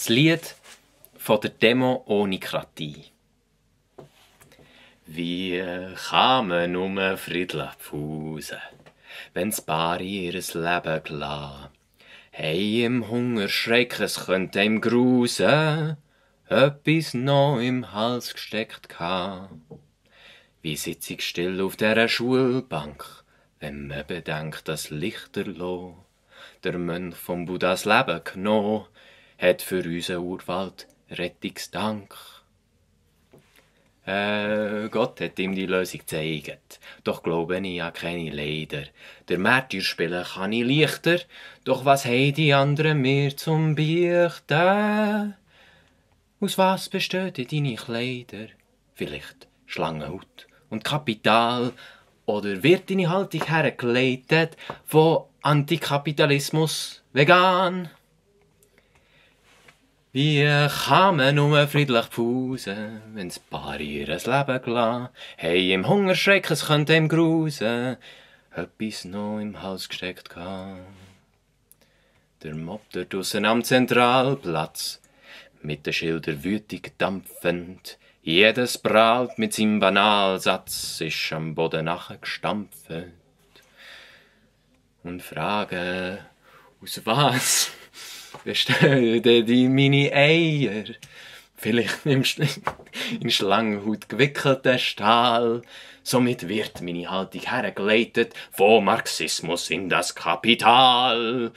Das Lied von der Demo ohne Kratie. Wie kann man nur Fuse, pfusen, wenn's Paar ihres Leben klar? Hey, im Hungerschreck, es könnte im Grusen etwas noch im Hals gesteckt ka. Wie sitz ich still auf der Schulbank, wenn man bedenkt, dass Lichterloh der Mönch vom Buddhas Leben genommen hat für unseren Urwald Rettungsdank. Äh, Gott hat ihm die Lösung gezeigt. Doch glaube ich an keine Leider. Der Märtyr spielen kann ich leichter. Doch was haben die anderen mir zum Beichten? Aus was bestehen deine Kleider? Vielleicht Schlangenhaut und Kapital. Oder wird deine Haltung hergeleitet von Antikapitalismus vegan? Wie kann man nur friedlich pausen, wenn's Paar ihr Leben gelassen? Hey, im Hungerschreck, es könnte ihm grusen, etwas noch im Hals gesteckt haben. Der Mob dort draussen am Zentralplatz, mit den Schilder wütig dampfend, jedes prahlt mit seinem Banalsatz, ist am Boden nachgestampft. Und frage, aus was? Bestell dir die meine Eier. Vielleicht nimmst du in Schlangenhaut gewickelten Stahl. Somit wird meine Haltung hergeleitet vom Marxismus in das Kapital.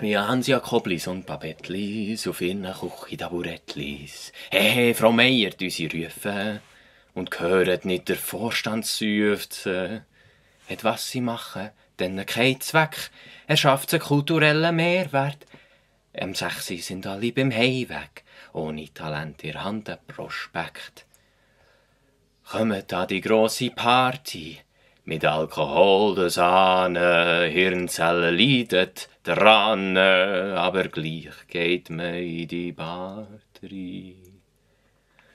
Ja, Hansia Koblis und Babettlis auf ihren Küchentaburettlis. Hehe, Frau Meier, die sie rufen und gehört nicht der Vorstand seufzen hat was sie machen, dann kein Zweck. Er schafft einen kulturellen Mehrwert. Am 6. sind alle beim Heimweg, ohne Talent ihr Hand ein Prospekt. Kommt an die grosse Party, mit Alkohol der Sahne, Hirnzellen leidet dran, aber gleich geht man in die Batterie.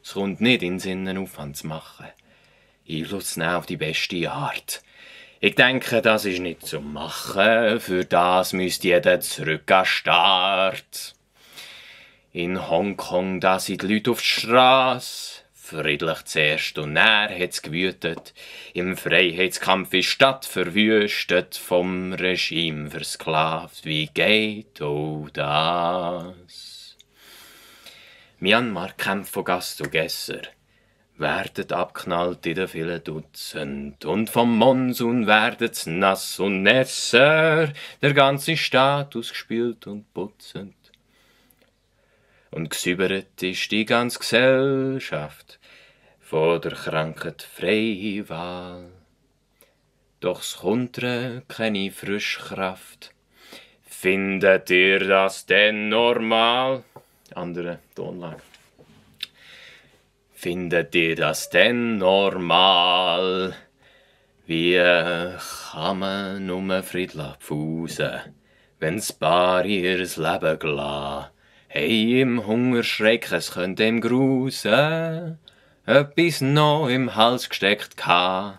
Es kommt nicht in Sinnen Aufwand zu machen. Einfluss nehmen auf die beste Art. Ich denke, das ist nicht zu machen. Für das müsste jeder zurück an Start. In Hongkong, da sind die Leute auf die Straße. Friedlich zuerst und näher hat's gewütet. Im Freiheitskampf ist Stadt verwüstet, vom Regime versklavt. Wie geht oh das? Myanmar kämpft von Gast zu Gässer werdet abknallt in den vielen Dutzend und vom Monsun werdet's nass und nässer, der ganze Staat ausgespült und putzend. Und gsüberet ist die ganze Gesellschaft vor der Krankheit freie Wahl. Doch's Hundre keine Frischkraft. Findet ihr das denn normal? Andere Tonlage. Findet ihr das denn normal? Wie kann man nur Friedla pfusen, wenn's Paar ihres Leben glas? Hey, im Hungerschreck, es könnte ihm grusen, etwas noch im Hals gesteckt haben.